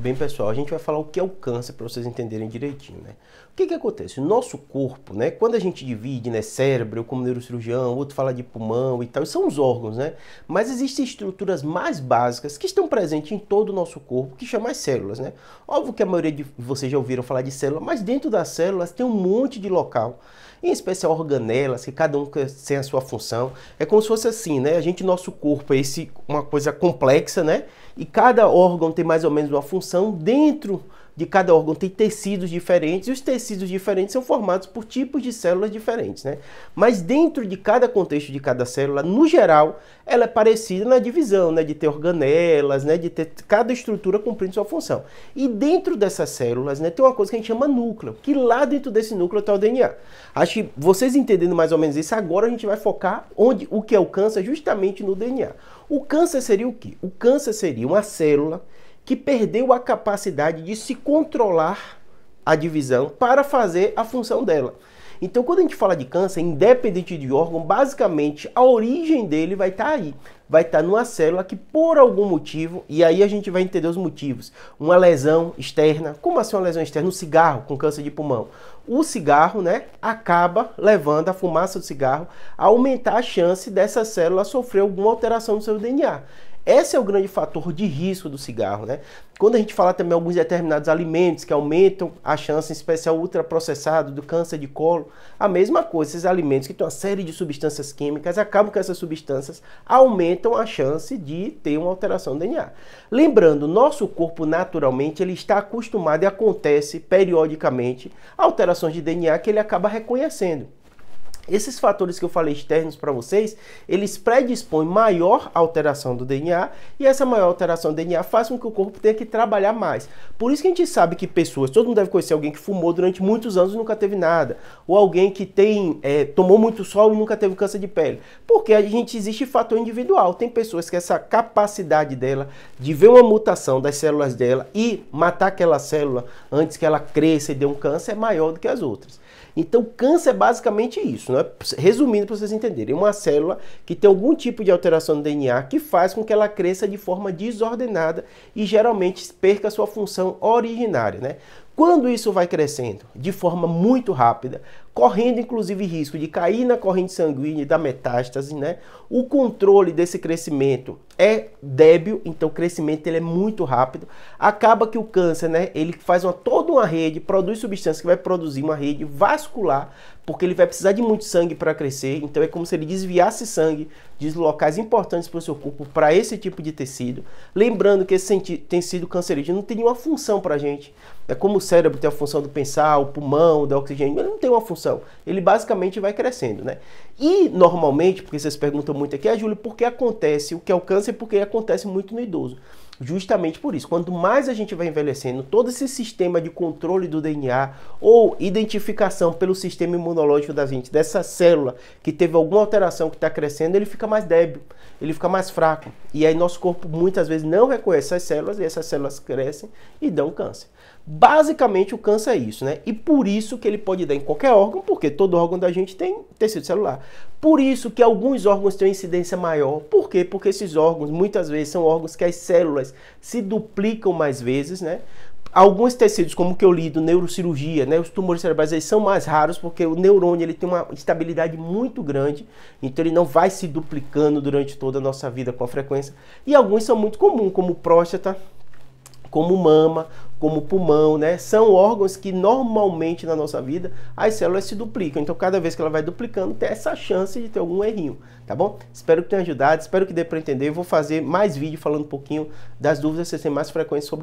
Bem, pessoal, a gente vai falar o que é o câncer para vocês entenderem direitinho, né? O que que acontece? O nosso corpo, né? Quando a gente divide, né? Cérebro, eu como neurocirurgião, outro fala de pulmão e tal, são os órgãos, né? Mas existem estruturas mais básicas que estão presentes em todo o nosso corpo, que chamam as células, né? Óbvio que a maioria de vocês já ouviram falar de célula, mas dentro das células tem um monte de local, em especial organelas, que cada um tem a sua função. É como se fosse assim, né? A gente, nosso corpo é esse, uma coisa complexa, né? E cada órgão tem mais ou menos uma função função dentro de cada órgão tem tecidos diferentes e os tecidos diferentes são formados por tipos de células diferentes, né? Mas dentro de cada contexto de cada célula, no geral, ela é parecida na divisão, né? De ter organelas, né? De ter cada estrutura cumprindo sua função. E dentro dessas células, né? Tem uma coisa que a gente chama núcleo, que lá dentro desse núcleo está o DNA. Acho que vocês entendendo mais ou menos isso, agora a gente vai focar onde o que é o câncer justamente no DNA. O câncer seria o quê? O câncer seria uma célula que perdeu a capacidade de se controlar a divisão para fazer a função dela. Então, quando a gente fala de câncer, independente de órgão, basicamente a origem dele vai estar tá aí. Vai estar tá numa célula que, por algum motivo, e aí a gente vai entender os motivos. Uma lesão externa, como assim uma lesão externa? Um cigarro com câncer de pulmão. O cigarro, né, acaba levando a fumaça do cigarro a aumentar a chance dessa célula sofrer alguma alteração no seu DNA. Esse é o grande fator de risco do cigarro, né? Quando a gente fala também alguns determinados alimentos que aumentam a chance, em especial ultraprocessado, do câncer de colo, a mesma coisa, esses alimentos que têm uma série de substâncias químicas, acabam que essas substâncias aumentam a chance de ter uma alteração do DNA. Lembrando, nosso corpo naturalmente ele está acostumado e acontece periodicamente alterações de DNA que ele acaba reconhecendo. Esses fatores que eu falei externos para vocês, eles predispõem maior alteração do DNA e essa maior alteração do DNA faz com que o corpo tenha que trabalhar mais. Por isso que a gente sabe que pessoas, todo mundo deve conhecer alguém que fumou durante muitos anos e nunca teve nada, ou alguém que tem é, tomou muito sol e nunca teve câncer de pele, porque a gente existe fator individual. Tem pessoas que essa capacidade dela de ver uma mutação das células dela e matar aquela célula antes que ela cresça e dê um câncer é maior do que as outras. Então, câncer é basicamente isso, né? resumindo para vocês entenderem, é uma célula que tem algum tipo de alteração no DNA que faz com que ela cresça de forma desordenada e geralmente perca sua função originária. Né? Quando isso vai crescendo de forma muito rápida, correndo inclusive risco de cair na corrente sanguínea e da metástase, né? O controle desse crescimento é débil, então o crescimento ele é muito rápido. Acaba que o câncer, né, ele faz uma, toda uma rede, produz substâncias que vai produzir uma rede vascular, porque ele vai precisar de muito sangue para crescer, então é como se ele desviasse sangue de locais importantes para o seu corpo para esse tipo de tecido. Lembrando que esse tecido cancerígeno não tem nenhuma função para a gente. É como o cérebro tem a função do pensar, o pulmão, da oxigênio, ele não tem uma função função? Ele basicamente vai crescendo, né? E normalmente, porque vocês perguntam muito aqui, ah, Júlio, por que acontece o que é o câncer? Porque acontece muito no idoso. Justamente por isso, quanto mais a gente vai envelhecendo, todo esse sistema de controle do DNA ou identificação pelo sistema imunológico da gente, dessa célula que teve alguma alteração que está crescendo, ele fica mais débil, ele fica mais fraco. E aí nosso corpo muitas vezes não reconhece essas células e essas células crescem e dão câncer. Basicamente o câncer é isso, né? E por isso que ele pode dar em qualquer órgão, porque todo órgão da gente tem tecido celular. Por isso que alguns órgãos têm incidência maior. Por quê? Porque esses órgãos muitas vezes são órgãos que as células elas se duplicam mais vezes, né? Alguns tecidos, como que eu lido, neurocirurgia, né, os tumores cerebrais, eles são mais raros porque o neurônio ele tem uma estabilidade muito grande, então ele não vai se duplicando durante toda a nossa vida com a frequência. E alguns são muito comuns, como próstata, como mama, como pulmão, né? São órgãos que normalmente na nossa vida as células se duplicam. Então, cada vez que ela vai duplicando, tem essa chance de ter algum errinho, tá bom? Espero que tenha ajudado, espero que dê para entender. Eu vou fazer mais vídeo falando um pouquinho das dúvidas que vocês têm mais frequentes sobre